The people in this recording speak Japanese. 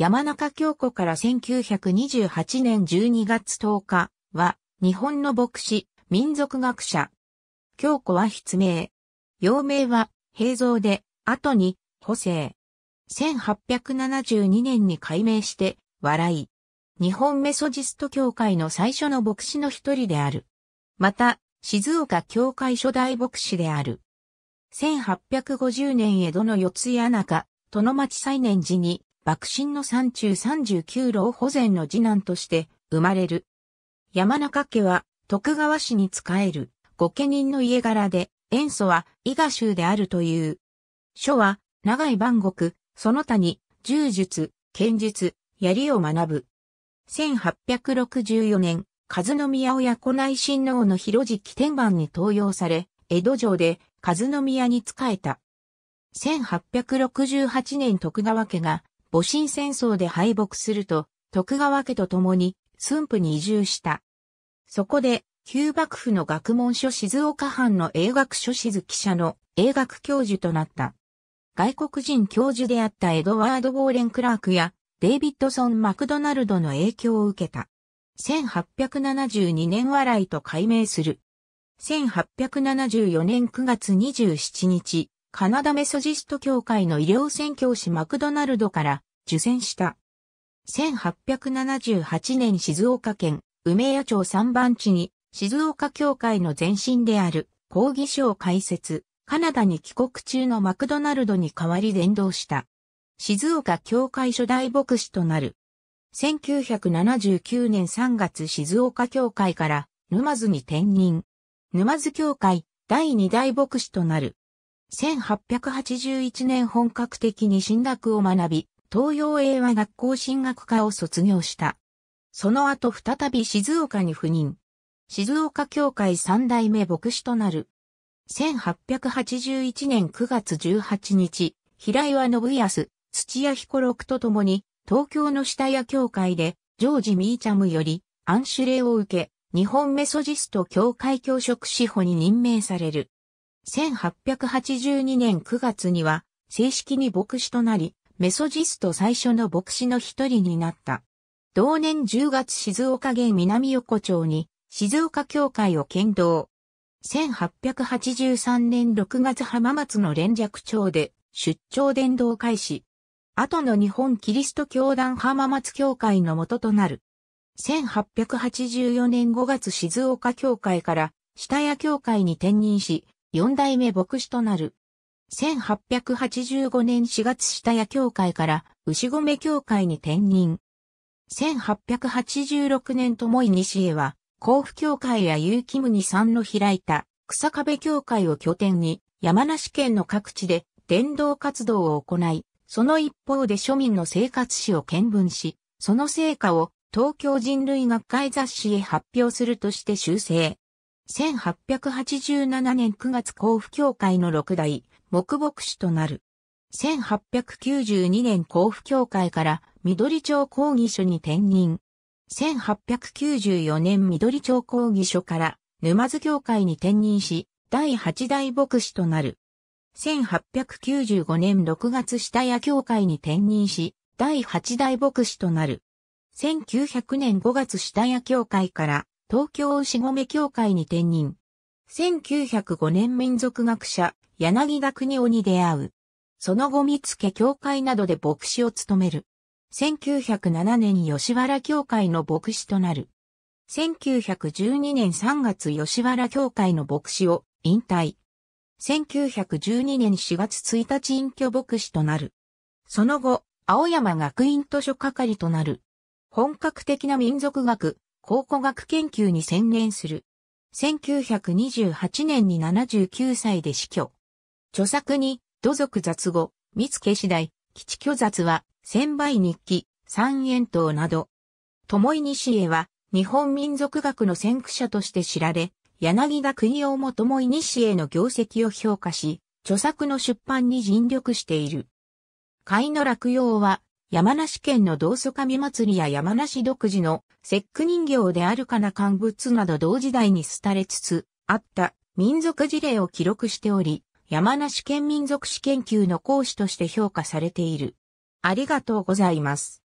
山中京子から1928年12月10日は、日本の牧師、民族学者。京子は筆名。幼名は、平蔵で、後に、補正。1872年に改名して、笑い。日本メソジスト協会の最初の牧師の一人である。また、静岡教会初代牧師である。1850年江戸の四谷中、殿町再年時に幕心の山中三十九老保全の次男として生まれる。山中家は徳川氏に仕える御家人の家柄で、塩素は伊賀州であるという。書は長い万国、その他に柔術、剣術、槍を学ぶ。1864年、和宮親子内親王の広敷天板に登用され、江戸城で和宮に仕えた。1868年徳川家が戊辰戦争で敗北すると、徳川家と共に駿府に移住した。そこで、旧幕府の学問書静岡藩の英学書静記者の英学教授となった。外国人教授であったエドワード・ウォーレン・クラークやデイビッドソン・マクドナルドの影響を受けた。1872年笑いと改名する。1874年9月27日、カナダメソジスト協会の医療宣教師マクドナルドから受選した。1878年静岡県梅屋町三番地に静岡協会の前身である抗議書を開設、カナダに帰国中のマクドナルドに代わり伝道した。静岡協会初代牧師となる。1979年3月静岡協会から沼津に転任。沼津協会第2代牧師となる。1881年本格的に進学を学び、東洋英和学校進学科を卒業した。その後再び静岡に赴任。静岡教会三代目牧師となる。1881年9月18日、平岩信康、土屋彦六と共に、東京の下屋教会で、ジョージ・ミーチャムより、暗守礼を受け、日本メソジスト教会教職司法に任命される。1882年9月には正式に牧師となり、メソジスト最初の牧師の一人になった。同年10月静岡県南横町に静岡教会を剣道。1883年6月浜松の連絡町で出張伝道開始。後の日本キリスト教団浜松教会の元となる。1884年5月静岡教会から下谷教会に転任し、四代目牧師となる。1885年4月下屋教会から牛込教会に転任。1886年ともい西へは、甲府教会や結城宗さんの開いた草壁教会を拠点に山梨県の各地で伝道活動を行い、その一方で庶民の生活史を見聞し、その成果を東京人類学会雑誌へ発表するとして修正。1887年9月甲府教会の六代、木牧師となる。1892年甲府教会から緑町講義所に転任。1894年緑町講義所から沼津教会に転任し、第8代牧師となる。1895年6月下谷教会に転任し、第8代牧師となる。1900年5月下谷教会から東京牛込協会に転任。1905年民族学者、柳田国夫に出会う。その後見つけ協会などで牧師を務める。1907年吉原協会の牧師となる。1912年3月吉原協会の牧師を引退。1912年4月1日隠居牧師となる。その後、青山学院図書係となる。本格的な民族学、考古学研究に専念する。1928年に79歳で死去。著作に、土族雑語、見け次第、基地巨雑は、千倍日記、三円刀など。共いにしえは、日本民族学の先駆者として知られ、柳田国王も共いにしえの業績を評価し、著作の出版に尽力している。貝の落葉は、山梨県の道祖神祭りや山梨独自の節句人形であるかな乾物など同時代に廃れつつあった民族事例を記録しており、山梨県民族史研究の講師として評価されている。ありがとうございます。